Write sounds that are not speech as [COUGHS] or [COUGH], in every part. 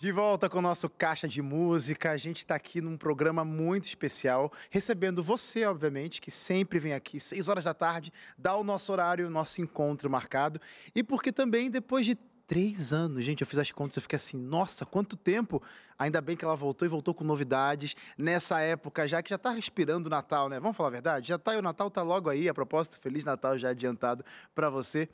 De volta com o nosso Caixa de Música. A gente está aqui num programa muito especial, recebendo você, obviamente, que sempre vem aqui, 6 horas da tarde, dá o nosso horário, o nosso encontro marcado. E porque também, depois de três anos, gente, eu fiz as contas, eu fiquei assim, nossa, quanto tempo! Ainda bem que ela voltou e voltou com novidades nessa época, já que já está respirando o Natal, né? Vamos falar a verdade? Já está e o Natal tá logo aí. A propósito, Feliz Natal já adiantado para você.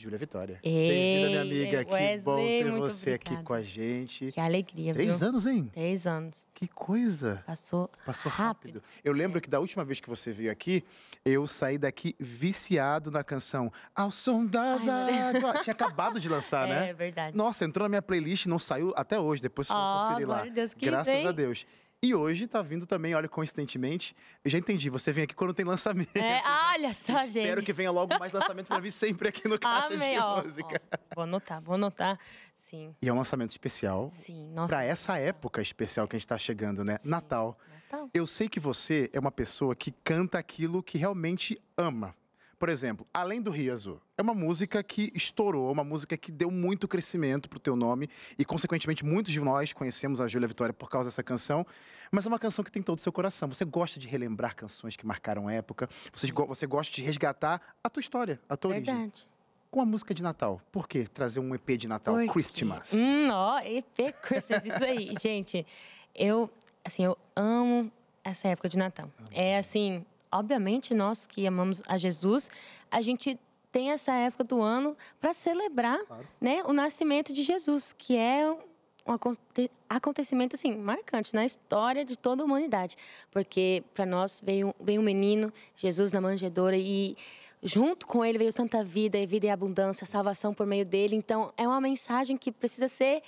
Júlia Vitória. Bem-vinda, minha amiga. Wesley, que bom ter você obrigada. aqui com a gente. Que alegria, Três viu? anos, hein? Três anos. Que coisa. Passou, Passou rápido. rápido. Eu lembro é. que da última vez que você veio aqui, eu saí daqui viciado na canção Ao Som das Águas. Tinha acabado de lançar, [LAUGHS] é, né? É verdade. Nossa, entrou na minha playlist e não saiu até hoje. Depois você oh, conferir lá. Deus, Graças vem. a Deus. E hoje tá vindo também, olha, coincidentemente, eu já entendi, você vem aqui quando tem lançamento. É, olha só, gente. Espero que venha logo mais lançamento pra vir sempre aqui no [LAUGHS] Caixa Amei, de ó, Música. Ó, vou anotar, vou anotar, sim. E é um lançamento especial. Sim, nossa. Pra essa nossa. época especial que a gente tá chegando, né? Sim, Natal. Natal. Eu sei que você é uma pessoa que canta aquilo que realmente ama. Por exemplo, Além do Rio Azul. É uma música que estourou, é uma música que deu muito crescimento pro teu nome e, consequentemente, muitos de nós conhecemos a Júlia Vitória por causa dessa canção. Mas é uma canção que tem todo o seu coração. Você gosta de relembrar canções que marcaram época, você, você gosta de resgatar a tua história, a tua Verdade. origem com a música de Natal. Por que trazer um EP de Natal? Porque... Christmas. Hum, EP Christmas, isso aí. [LAUGHS] Gente, eu, assim, eu amo essa época de Natal. Amo. É, assim, obviamente, nós que amamos a Jesus, a gente tem essa época do ano para celebrar claro. né, o nascimento de Jesus, que é um acontecimento assim marcante na história de toda a humanidade, porque para nós veio, veio um menino, Jesus na manjedoura e junto com ele veio tanta vida, e vida e abundância, salvação por meio dele. Então é uma mensagem que precisa ser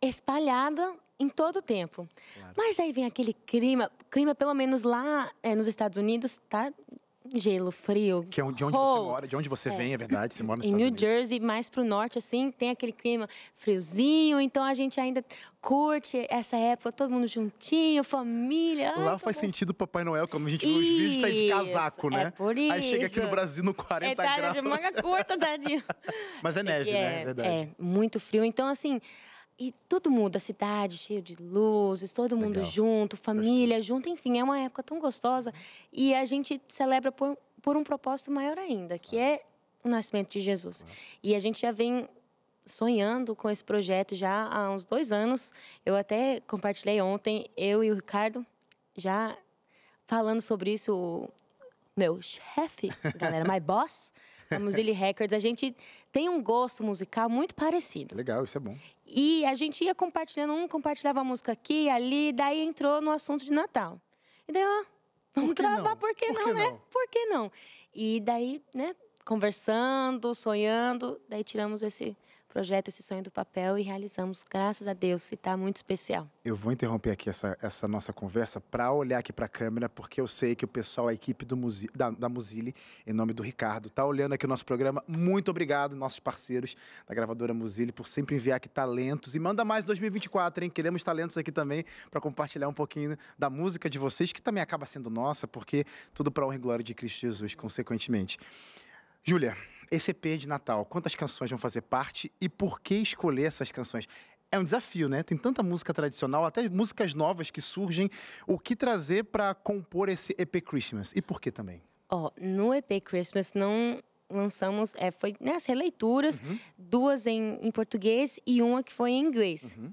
espalhada em todo o tempo. Claro. Mas aí vem aquele clima, clima pelo menos lá é, nos Estados Unidos, tá gelo, frio. Que é de onde cold. você mora, de onde você é. vem, é verdade, você mora nos Em New Unidos. Jersey, mais pro norte, assim, tem aquele clima friozinho, então a gente ainda curte essa época, todo mundo juntinho, família. Ai, lá tá faz bom. sentido o Papai Noel, como a gente isso, viu os vídeos, tá de casaco, é né? É por isso. Aí chega aqui no Brasil no 40 é, é, graus. É de manga curta, tadinho. [LAUGHS] Mas é neve, é, né? É, verdade. é, muito frio. Então, assim, e tudo muda, a cidade cheio de luzes, todo mundo junto, família Gostou. junto, enfim, é uma época tão gostosa. E a gente celebra por, por um propósito maior ainda, que é o nascimento de Jesus. E a gente já vem sonhando com esse projeto já há uns dois anos. Eu até compartilhei ontem, eu e o Ricardo, já falando sobre isso, meu chefe, galera, my boss. [LAUGHS] a [LAUGHS] Muzili Records, a gente tem um gosto musical muito parecido. Legal, isso é bom. E a gente ia compartilhando, um compartilhava a música aqui, ali, daí entrou no assunto de Natal. E daí, ó, vamos gravar, por que, não, por que não, né? Não? Por que não? E daí, né, conversando, sonhando, daí tiramos esse projeto, esse sonho do papel e realizamos, graças a Deus, e está muito especial. Eu vou interromper aqui essa, essa nossa conversa para olhar aqui para a câmera, porque eu sei que o pessoal, a equipe do Muzi, da, da Muzile, em nome do Ricardo, está olhando aqui o nosso programa. Muito obrigado, nossos parceiros da gravadora Muzile, por sempre enviar aqui talentos. E manda mais 2024, hein? Queremos talentos aqui também para compartilhar um pouquinho da música de vocês, que também acaba sendo nossa, porque tudo para honra e glória de Cristo Jesus, consequentemente. Júlia, esse EP de Natal, quantas canções vão fazer parte e por que escolher essas canções? É um desafio, né? Tem tanta música tradicional, até músicas novas que surgem. O que trazer para compor esse EP Christmas? E por que também? Ó, oh, no EP Christmas não lançamos, é, foi nessas né, releituras, uhum. duas em, em, português e uma que foi em inglês. Uhum.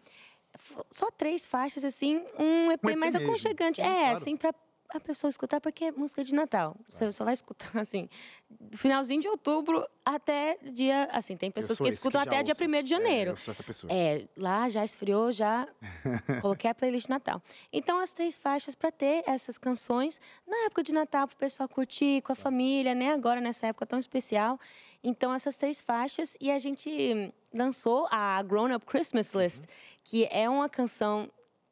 Só três faixas, assim, um EP, um EP mais mesmo. aconchegante. Sim, é, claro. assim, para a pessoa escutar, porque é música de Natal. Você ah. só vai escutar, [LAUGHS] assim, do finalzinho de outubro até dia. Assim, tem pessoas que escutam que até ouço. dia 1 de janeiro. É, eu sou essa pessoa. É, lá já esfriou, já [LAUGHS] coloquei a playlist Natal. Então, as três faixas para ter essas canções na época de Natal, para o pessoal curtir com a família, né? Agora, nessa época tão especial. Então, essas três faixas. E a gente lançou a Grown Up Christmas List, uhum. que é uma canção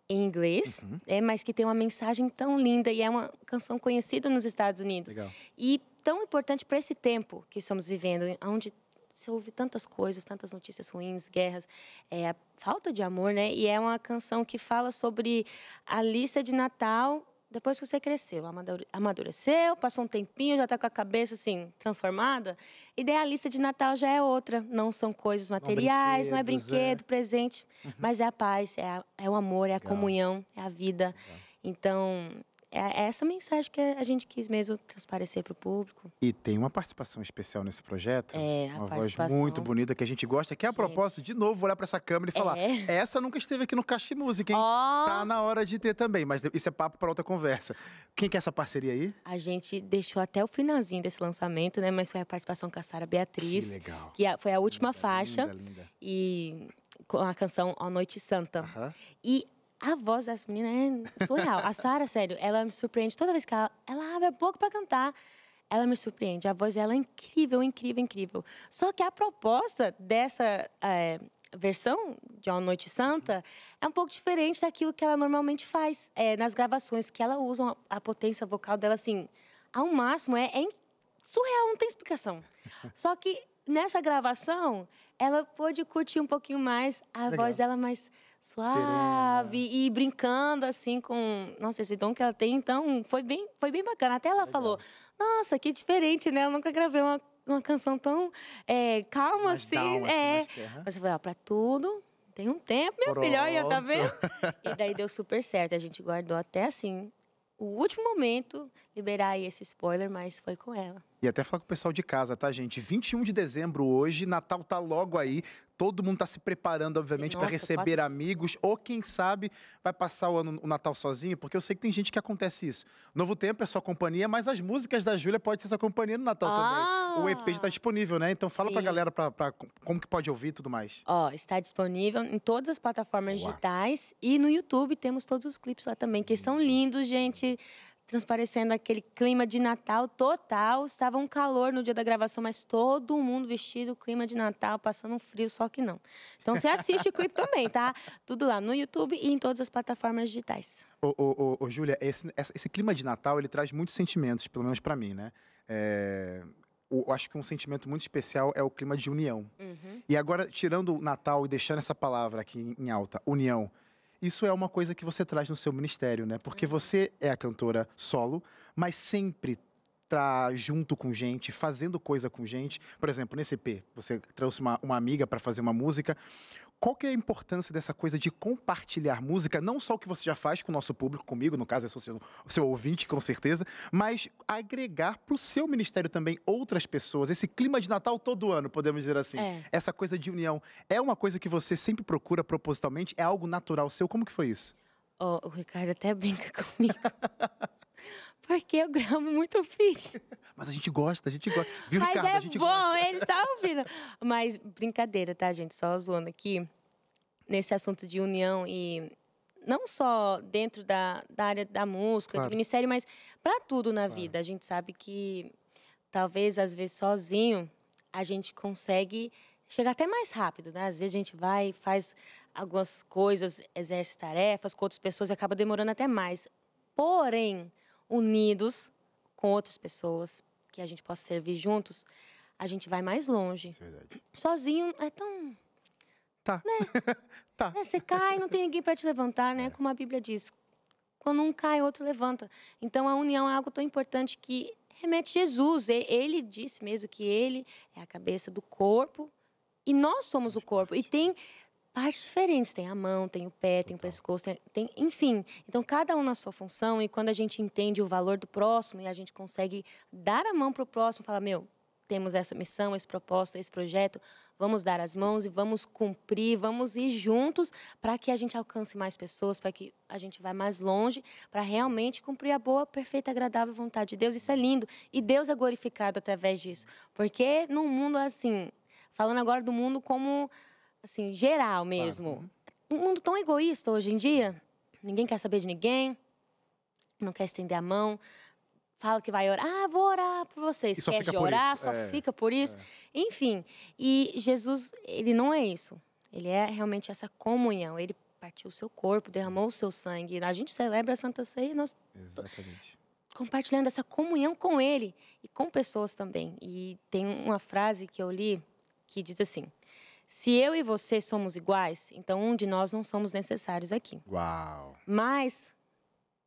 em inglês, uhum. é, mas que tem uma mensagem tão linda e é uma canção conhecida nos Estados Unidos. Legal. E tão importante para esse tempo que estamos vivendo, onde se ouve tantas coisas, tantas notícias ruins, guerras, é, a falta de amor, né? E é uma canção que fala sobre a lista de Natal depois que você cresceu, amadureceu, passou um tempinho, já está com a cabeça assim transformada, idealista de Natal já é outra. Não são coisas materiais, não, não é brinquedo, é. presente, uhum. mas é a paz, é, a, é o amor, é a Legal. comunhão, é a vida. Legal. Então, é, é essa mensagem que a gente quis mesmo transparecer para o público. E tem uma participação especial nesse projeto. É, a Uma voz muito bonita que a gente gosta, que é a proposta propósito, de novo, olhar para essa câmera e falar: é. [LAUGHS] essa nunca esteve aqui no Caixa Música, hein? Oh. Tá na hora de ter também, mas isso é papo para outra conversa. Quem que é essa parceria aí? A gente deixou até o finalzinho desse lançamento, né? Mas foi a participação com a Sara Beatriz. Que legal. Que é, foi a última linda, faixa. Linda, linda. E com a canção A Noite Santa. Uhum. E a voz dessa menina é surreal. A Sara, sério, ela me surpreende toda vez que ela, ela abre a boca para cantar. Ela me surpreende. A voz dela é incrível, incrível, incrível. Só que a proposta dessa é, versão de Uma Noite Santa é um pouco diferente daquilo que ela normalmente faz é, nas gravações, que ela usa a potência vocal dela assim ao máximo. É, é surreal, não tem explicação. Só que nessa gravação, ela pôde curtir um pouquinho mais a Legal. voz dela mais suave Serena. e brincando assim com, nossa, esse tom que ela tem, então foi bem, foi bem bacana. Até ela Legal. falou: "Nossa, que diferente, né? Eu nunca gravei uma, uma canção tão é, calma mais assim, down, assim, é". Assim, Mas eu falei: "Ó, para tudo, tem um tempo, minha Pronto. filha, olha, tá vendo? [LAUGHS] e daí deu super certo. A gente guardou até assim o último momento liberar esse spoiler, mas foi com ela. E até falar com o pessoal de casa, tá, gente? 21 de dezembro hoje, Natal tá logo aí. Todo mundo tá se preparando, obviamente, para receber pode... amigos. Ou quem sabe vai passar o, ano, o Natal sozinho, porque eu sei que tem gente que acontece isso. Novo Tempo é sua companhia, mas as músicas da Júlia pode ser sua companhia no Natal ah. também. O EP está ah! disponível, né? Então fala Sim. pra galera pra, pra, como que pode ouvir e tudo mais. Ó, está disponível em todas as plataformas digitais e no YouTube temos todos os clipes lá também, que são lindos, gente transparecendo aquele clima de Natal total. Estava um calor no dia da gravação, mas todo mundo vestido, clima de Natal, passando um frio, só que não. Então você assiste o clipe também, tá? Tudo lá no YouTube e em todas as plataformas digitais. Ô, ô, ô, ô Júlia, esse, esse, clima de Natal, ele traz muitos sentimentos, pelo menos para mim, né? É, eu acho que um sentimento muito especial é o clima de união. Uhum. E agora, tirando o Natal e deixando essa palavra aqui em alta, união, isso é uma coisa que você traz no seu ministério, né? Porque uhum. você é a cantora solo, mas sempre tá junto com gente, fazendo coisa com gente. Por exemplo, nesse EP, você trouxe uma, uma amiga para fazer uma música qual que é a importância dessa coisa de compartilhar música, não só o que você já faz com o nosso público, comigo, no caso é seu, seu ouvinte, com certeza, mas agregar para o seu ministério também outras pessoas, esse clima de Natal todo ano, podemos dizer assim, é. essa coisa de união, é uma coisa que você sempre procura propositalmente, é algo natural seu, como que foi isso? Oh, o Ricardo até brinca [LAUGHS] comigo. Porque eu é gravo muito feed. [LAUGHS] Mas a gente gosta, a gente gosta. Viu, Mas Ricardo? É a gente bom, gosta. ele tá ouvindo. Mas brincadeira, tá, gente? Só zoando aqui. Nesse assunto de união e não só dentro da, da área da música, claro. do ministério, mas para tudo na claro. vida. A gente sabe que talvez, às vezes, sozinho, a gente consegue chegar até mais rápido, né? Às vezes a gente vai, faz algumas coisas, exerce tarefas com outras pessoas e acaba demorando até mais. Porém, unidos com outras pessoas, que a gente possa servir juntos, a gente vai mais longe. Isso é verdade. Sozinho é tão. Tá. Né? [LAUGHS] tá. É, você cai, não tem ninguém para te levantar, né? É. Como a Bíblia diz. Quando um cai, o outro levanta. Então a união é algo tão importante que remete Jesus. Ele disse mesmo que ele é a cabeça do corpo e nós somos o corpo. E tem partes diferentes. Tem a mão, tem o pé, tem o pescoço, tem, tem, enfim. Então, cada um na sua função. E quando a gente entende o valor do próximo e a gente consegue dar a mão para o próximo, falar: meu, temos essa missão, esse propósito, esse projeto, vamos dar as mãos e vamos cumprir, vamos ir juntos para que a gente alcance mais pessoas, para que a gente vá mais longe, para realmente cumprir a boa, perfeita, agradável vontade de Deus. Isso é lindo. E Deus é glorificado através disso. Porque num mundo assim, falando agora do mundo como assim, geral mesmo. Claro. Uhum. Um mundo tão egoísta hoje em dia. Ninguém quer saber de ninguém, não quer estender a mão. Fala que vai orar, ah, vou orar por vocês. E de orar, só é. fica por isso. É. Enfim, e Jesus, ele não é isso. Ele é realmente essa comunhão. Ele partiu o seu corpo, derramou o seu sangue. A gente celebra a Santa Ceia, nós Exatamente. compartilhando essa comunhão com ele e com pessoas também. E tem uma frase que eu li que diz assim: se eu e você somos iguais, então um de nós não somos necessários aqui. Uau! Mas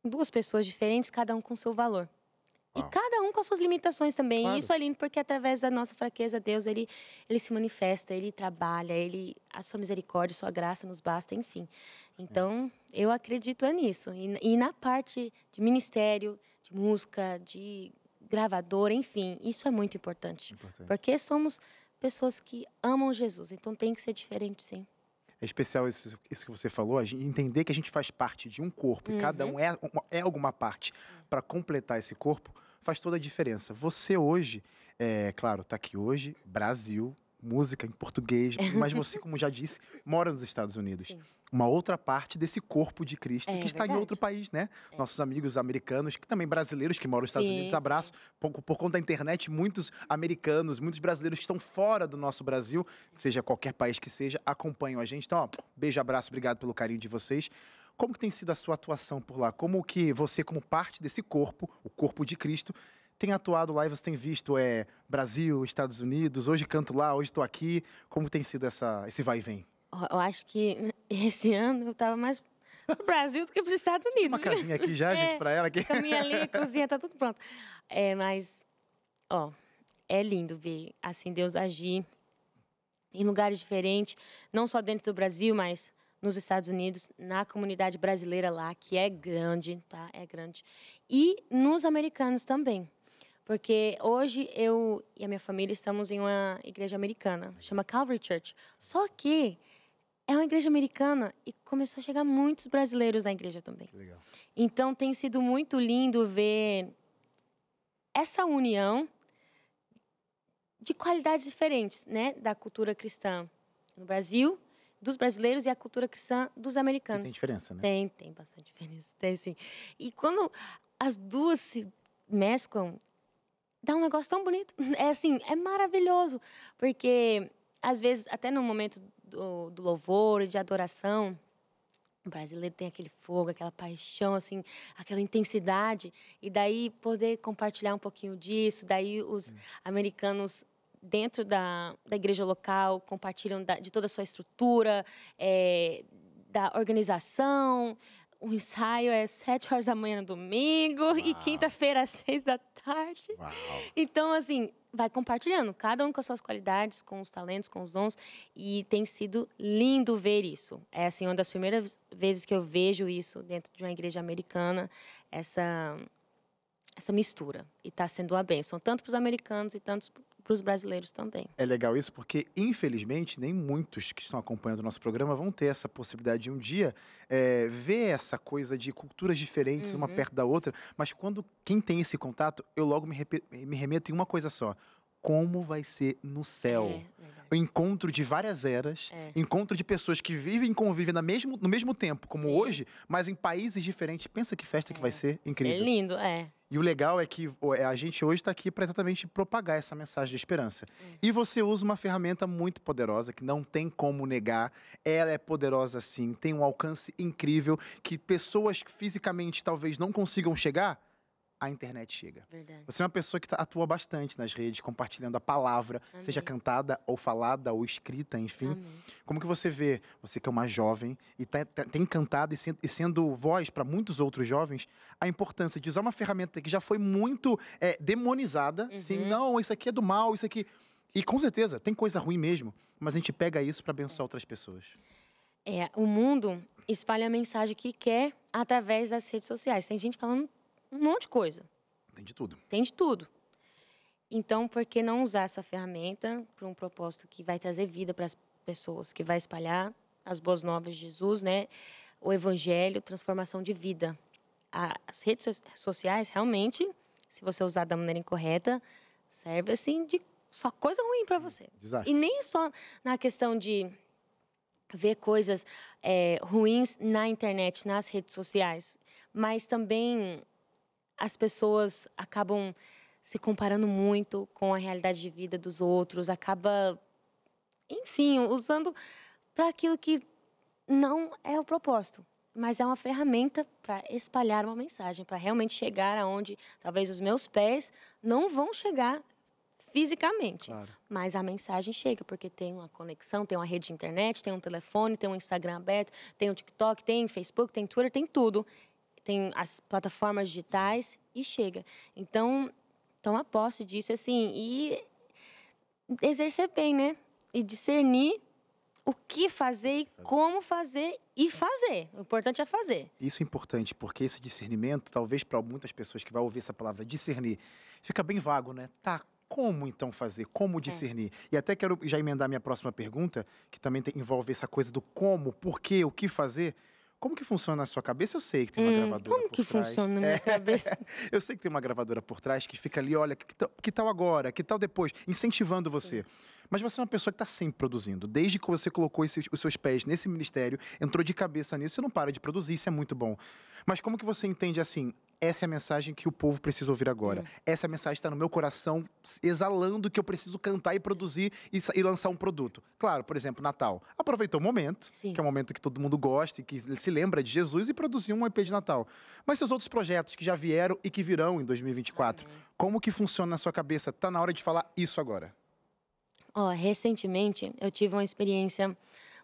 duas pessoas diferentes, cada um com seu valor. Uau. E cada um com as suas limitações também. Claro. E isso é lindo porque através da nossa fraqueza, Deus, ele, ele se manifesta, ele trabalha, ele a sua misericórdia, a sua graça nos basta, enfim. Então, é. eu acredito é nisso. E, e na parte de ministério, de música, de gravador, enfim, isso é muito importante. importante. Porque somos pessoas que amam Jesus. Então tem que ser diferente, sim. É especial isso, isso que você falou, gente, entender que a gente faz parte de um corpo uhum. e cada uhum. um é, é alguma parte para completar esse corpo faz toda a diferença. Você hoje, é, claro, está aqui hoje, Brasil, música em português, [LAUGHS] mas você, como já disse, mora nos Estados Unidos. Sim uma outra parte desse corpo de Cristo é, que está verdade. em outro país, né? É. Nossos amigos americanos, que também brasileiros que moram nos sim, Estados Unidos, abraço. Por, por, conta da internet, muitos americanos, muitos brasileiros que estão fora do nosso Brasil, seja qualquer país que seja, acompanham a gente. Então, ó, beijo, abraço, obrigado pelo carinho de vocês. Como que tem sido a sua atuação por lá? Como que você, como parte desse corpo, o corpo de Cristo, tem atuado lá e você tem visto é, Brasil, Estados Unidos, hoje canto lá, hoje estou aqui. Como tem sido essa, esse vai e vem? Eu acho que esse ano eu estava mais pro Brasil do que pros Estados Unidos. Uma casinha aqui já, [LAUGHS] é, gente, para ela. Aqui. Caminha ali, cozinha, tá tudo pronto. É, mas, ó, é lindo ver, assim, Deus agir em lugares diferentes, não só dentro do Brasil, mas nos Estados Unidos, na comunidade brasileira lá, que é grande, tá? É grande. E nos americanos também. Porque hoje eu e a minha família estamos em uma igreja americana, chama Calvary Church. Só que é uma igreja americana e começou a chegar muitos brasileiros na igreja também. Legal. Então tem sido muito lindo ver essa união de qualidades diferentes, né, da cultura cristã no Brasil, dos brasileiros e a cultura cristã dos americanos. tem diferença, né? Tem, tem bastante diferença, [LAUGHS] tem sim. E quando as duas se mesclam, dá um negócio tão bonito. [LAUGHS] É assim, é maravilhoso, porque às vezes, até no momento do, do louvor e de adoração, o brasileiro tem aquele fogo, aquela paixão, assim, aquela intensidade. E daí poder compartilhar um pouquinho disso. Daí os hum. americanos dentro da, da igreja local compartilham da, de toda a sua estrutura, é, da organização, o ensaio é sete horas da manhã no domingo Uau. e quinta-feira às seis da tarde. Uau. Então, assim, vai compartilhando, cada um com as suas qualidades, com os talentos, com os dons. E tem sido lindo ver isso. É, assim, uma das primeiras vezes que eu vejo isso dentro de uma igreja americana, essa essa mistura. E está sendo uma bênção, tanto para os americanos e tanto para os brasileiros também. É legal isso, porque infelizmente nem muitos que estão acompanhando o nosso programa vão ter essa possibilidade de um dia é, ver essa coisa de culturas diferentes, uhum. uma perto da outra. Mas quando quem tem esse contato, eu logo me, me remeto em uma coisa só: como vai ser no céu. É, o encontro de várias eras, é. encontro de pessoas que vivem e convivem no mesmo, no mesmo tempo, como Sim. hoje, mas em países diferentes. Pensa que festa é. que vai é. ser incrível. É lindo, é. E o legal é que é, a gente hoje está aqui para exatamente propagar essa mensagem de esperança. É. E você usa uma ferramenta muito poderosa que não tem como negar. Ela é poderosa sim, tem um alcance incrível que pessoas que fisicamente talvez não consigam chegar, a internet chega. Verdade. Você é uma pessoa que tá, atua bastante nas redes, compartilhando a palavra, Amém. seja cantada ou falada ou escrita, enfim. Amém. Como que você vê, você que é uma jovem e tá, tá, tem cantado e, se, e sendo voz para muitos outros jovens, a importância de usar uma ferramenta que já foi muito é, demonizada, uhum. assim, não, isso aqui é do mal, isso aqui... E com certeza, tem coisa ruim mesmo, mas a gente pega isso para abençoar é. outras pessoas. É, o mundo espalha a mensagem que quer através das redes sociais. Tem gente falando um monte de coisa. Tem de tudo. Tem de tudo. Então, por que não usar essa ferramenta para um propósito que vai trazer vida para as pessoas, que vai espalhar as boas novas de Jesus, né? O evangelho, transformação de vida. As redes sociais, realmente, se você usar da maneira incorreta, serve assim de só coisa ruim para hum, você. Desastre. E nem é só na questão de ver coisas é, ruins na internet, nas redes sociais, mas também as pessoas acabam se comparando muito com a realidade de vida dos outros, acaba, enfim, usando para aquilo que não é o propósito, mas é uma ferramenta para espalhar uma mensagem, para realmente chegar aonde talvez os meus pés não vão chegar fisicamente, claro. mas a mensagem chega porque tem uma conexão, tem uma rede de internet, tem um telefone, tem um Instagram aberto, tem um TikTok, tem Facebook, tem Twitter, tem tudo tem as plataformas digitais e chega. Então, toma posse disso, assim, e exercer bem, né? E discernir o que fazer e como fazer e fazer. O importante é fazer. Isso é importante, porque esse discernimento, talvez para muitas pessoas que vão ouvir essa palavra discernir, fica bem vago, né? Tá, como então fazer? Como é. discernir? É. E até quero já emendar minha próxima pergunta, que também tem, envolve essa coisa do como, por quê, o que fazer. Como que funciona a sua cabeça? Eu sei que tem uma hum, gravadora como por que trás. funciona na minha é, cabeça? [LAUGHS] eu sei que tem uma gravadora por trás que fica ali, olha, que, que tal agora, que tal depois, incentivando você. Sim. Mas você é uma pessoa que está sempre produzindo. Desde que você colocou esses, os seus pés nesse ministério, entrou de cabeça nisso, você não para de produzir, isso é muito bom. Mas como que você entende assim? Essa é a mensagem que o povo precisa ouvir agora. Uhum. Essa mensagem está no meu coração, exalando que eu preciso cantar e produzir e, e lançar um produto. Claro, por exemplo, Natal. Aproveitou o momento, Sim. que é um momento que todo mundo gosta e que se lembra de Jesus e produziu um EP de Natal. Mas seus outros projetos que já vieram e que virão em 2024, uhum. como que funciona na sua cabeça? Está na hora de falar isso agora. Ó, recentemente eu tive uma experiência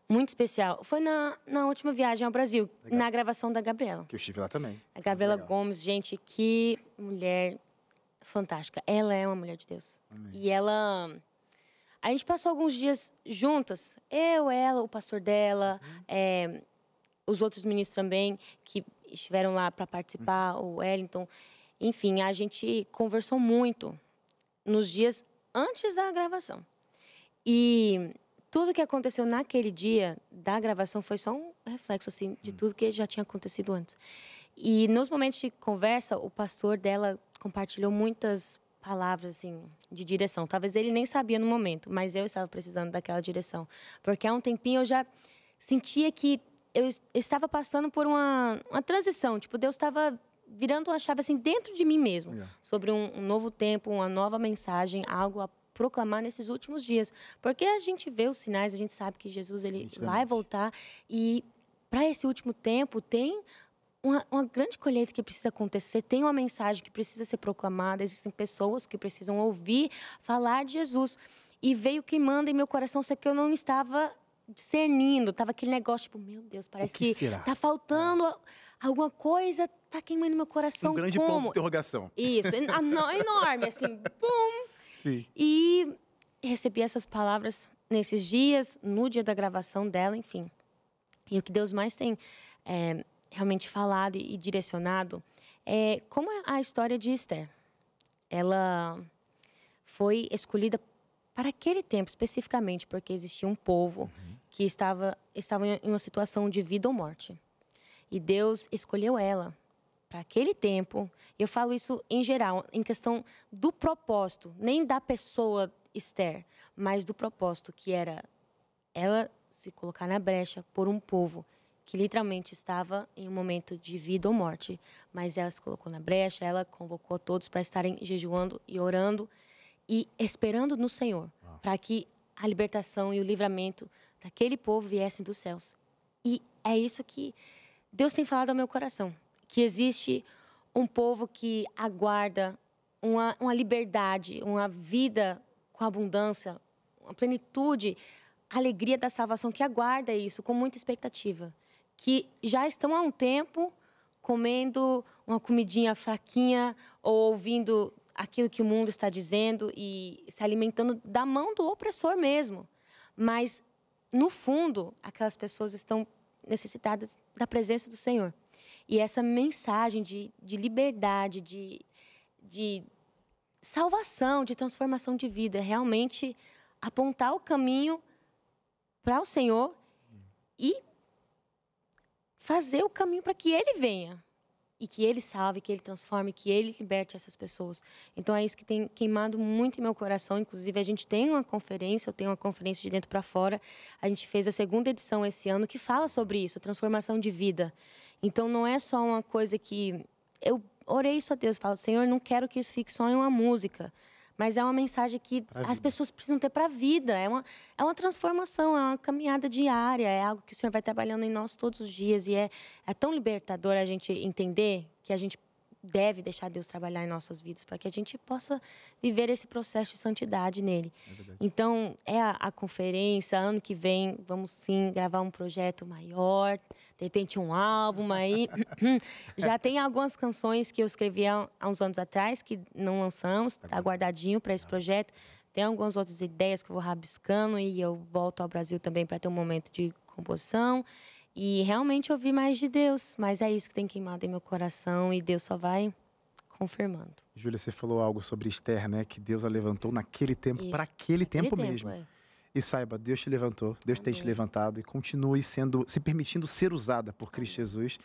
muito especial. Foi na, na última viagem ao Brasil, legal. na gravação da Gabriela. Que eu estive lá também. A Gabriela Gomes, gente, que mulher fantástica. Ela é uma mulher de Deus. Amém. E ela. A gente passou alguns dias juntas. Eu, ela, o pastor dela, uhum. é, os outros ministros também que estiveram lá para participar, uhum. o Wellington. Enfim, a gente conversou muito nos dias antes da gravação. E tudo que aconteceu naquele dia da gravação foi só um reflexo assim de hum. tudo que já tinha acontecido antes. E nos momentos de conversa, o pastor dela compartilhou muitas palavras assim de direção. Talvez ele nem sabia no momento, mas eu estava precisando daquela direção, porque há um tempinho eu já sentia que eu estava passando por uma, uma transição, tipo Deus estava virando uma chave assim dentro de mim mesmo, yeah. sobre um, um novo tempo, uma nova mensagem, algo proclamar nesses últimos dias. Porque a gente vê os sinais, a gente sabe que Jesus ele vai voltar e para esse último tempo tem uma, uma, grande colheita que precisa acontecer, tem uma mensagem que precisa ser proclamada, existem pessoas que precisam ouvir falar de Jesus. E veio queimando em meu coração, só que eu não estava discernindo, tava aquele negócio tipo, meu Deus, parece o que, está tá faltando é. alguma coisa, tá queimando meu coração. Um grande como? ponto de interrogação. Isso, ah, enorme, assim, [LAUGHS] pum! Sim. E recebi essas palavras nesses dias, no dia da gravação dela, enfim. E o que Deus mais tem é, realmente falado e direcionado é como é a história de Esther. Ela foi escolhida para aquele tempo especificamente, porque existia um povo uhum. que estava, estava em uma situação de vida ou morte. E Deus escolheu ela para aquele tempo. Eu falo isso em geral, em questão do propósito, nem da pessoa Esther, mas do propósito que era ela se colocar na brecha por um povo que literalmente estava em um momento de vida ou morte, mas ela se colocou na brecha, ela convocou todos para estarem jejuando e orando e esperando no Senhor, ah. para que a libertação e o livramento daquele povo viessem dos céus. E é isso que Deus tem falado ao meu coração que existe um povo que aguarda uma, uma liberdade, uma vida com abundância, uma plenitude, alegria da salvação, que aguarda isso com muita expectativa. Que já estão há um tempo comendo uma comidinha fraquinha ou ouvindo aquilo que o mundo está dizendo e se alimentando da mão do opressor mesmo. Mas, no fundo, aquelas pessoas estão necessitadas da presença do Senhor. E essa mensagem de, de liberdade, de, de salvação, de transformação de vida, realmente apontar o caminho para o Senhor e fazer o caminho para que Ele venha e que Ele salve, que Ele transforme, que Ele liberte essas pessoas. Então é isso que tem queimado muito em meu coração. Inclusive a gente tem uma conferência, eu tenho uma conferência de dentro para fora. A gente fez a segunda edição esse ano que fala sobre isso, transformação de vida. Então não é só uma coisa que eu orei isso a Deus, falo, Senhor, não quero que isso fique só em uma música, mas é uma mensagem que as pessoas precisam ter para a vida. É uma, é uma transformação, é uma caminhada diária, é algo que o Senhor vai trabalhando em nós todos os dias e é, é tão libertador a gente entender que a gente deve deixar Deus trabalhar em nossas vidas, para que a gente possa viver esse processo de santidade nele. É então, é a, a, conferência, ano que vem, vamos sim gravar um projeto maior, de repente um álbum aí. [COUGHS] Já tem algumas canções que eu escrevi há, há uns anos atrás, que não lançamos, está tá guardadinho para esse tá. projeto. Tem algumas outras ideias que eu vou rabiscando e eu volto ao Brasil também para ter um momento de composição. E realmente ouvir mais de Deus, mas é isso que tem queimado em meu coração e Deus só vai confirmando. Júlia, você falou algo sobre Esther, né? Que Deus a levantou naquele tempo, para aquele, tempo, tempo mesmo. É. E saiba, Deus te levantou, Deus Amém. tem te levantado e continue sendo, se permitindo ser usada por Cristo Amém. Jesus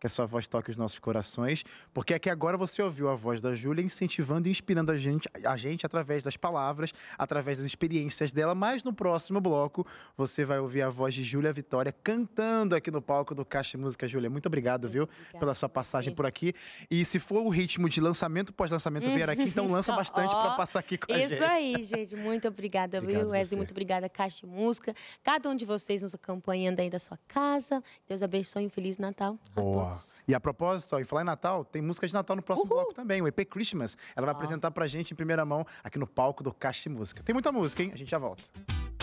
que a sua voz toque os nossos corações, porque aqui é agora você ouviu a voz da Júlia incentivando e inspirando a gente, a gente através das palavras, através das experiências dela, mas no próximo bloco você vai ouvir a voz de Júlia Vitória cantando aqui no palco do Caixa Música. Júlia, muito obrigado, viu, Obrigada. pela sua passagem por aqui. E se for o ritmo de lançamento pós-lançamento vier aqui, então [LAUGHS] lança bastante oh, para passar aqui com a gente. Isso aí, gente. Muito obrigada, viu, Wesley? Muito obrigada, Caixa Música. Cada um de vocês nos acompanhando aí da sua casa. Deus abençoe um feliz Natal. Boa. E a propósito, ó, e falar em Natal, tem música de Natal no próximo Uhul. bloco também, o EP Christmas. Ela vai ah. apresentar pra gente em primeira mão aqui no palco do Caixa Música. Tem muita música, hein? A gente já volta.